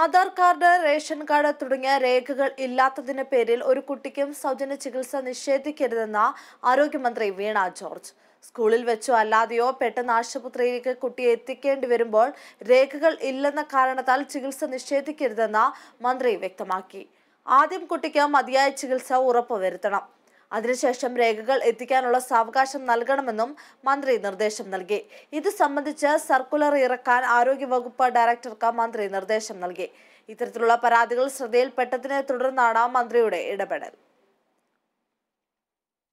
Aadhaar card ration card തുടങ്ങിയ രേഖകൾ ഇല്ലാത്തതിന്റെ പേരിൽ ഒരു കുട്ടിക്കും സൗജന്യ ചികിത്സ നിഷേധിക്കരുതെന്ന ആരോഗ്യമന്ത്രി വീണ ജോർജ് സ്കൂളിൽ വെച്ചോ അല്ലാതെയോ പെട്ടെന്ന് ആശുപത്രിയിലേക്ക് കുട്ടിയെ എത്തിക്കേണ്ടി വരുമ്പോൾ രേഖകൾ ഇല്ലെന്ന കാരണത്താൽ ചികിത്സ നിഷേധിക്കരുതെന്ന മന്ത്രി വ്യക്തമാക്കി ആദ്യം കുട്ടിക്ക് മതിയായ ചികിത്സ ഉറപ്പുവരുത്തണം അതിനുശേഷം രേഖകൾ എത്തിക്കാനുള്ള സാവകാശം നൽകണമെന്നും മന്ത്രി നിർദ്ദേശം നൽകി ഇത് സംബന്ധിച്ച് സർക്കുലർ ഇറക്കാൻ ആരോഗ്യവകുപ്പ് ഡയറക്ടർക്ക് മന്ത്രി നിർദ്ദേശം നൽകി ഇത്തരത്തിലുള്ള പരാതികൾ ശ്രദ്ധയിൽപ്പെട്ടതിനെ തുടർന്നാണ് മന്ത്രിയുടെ ഇടപെടൽ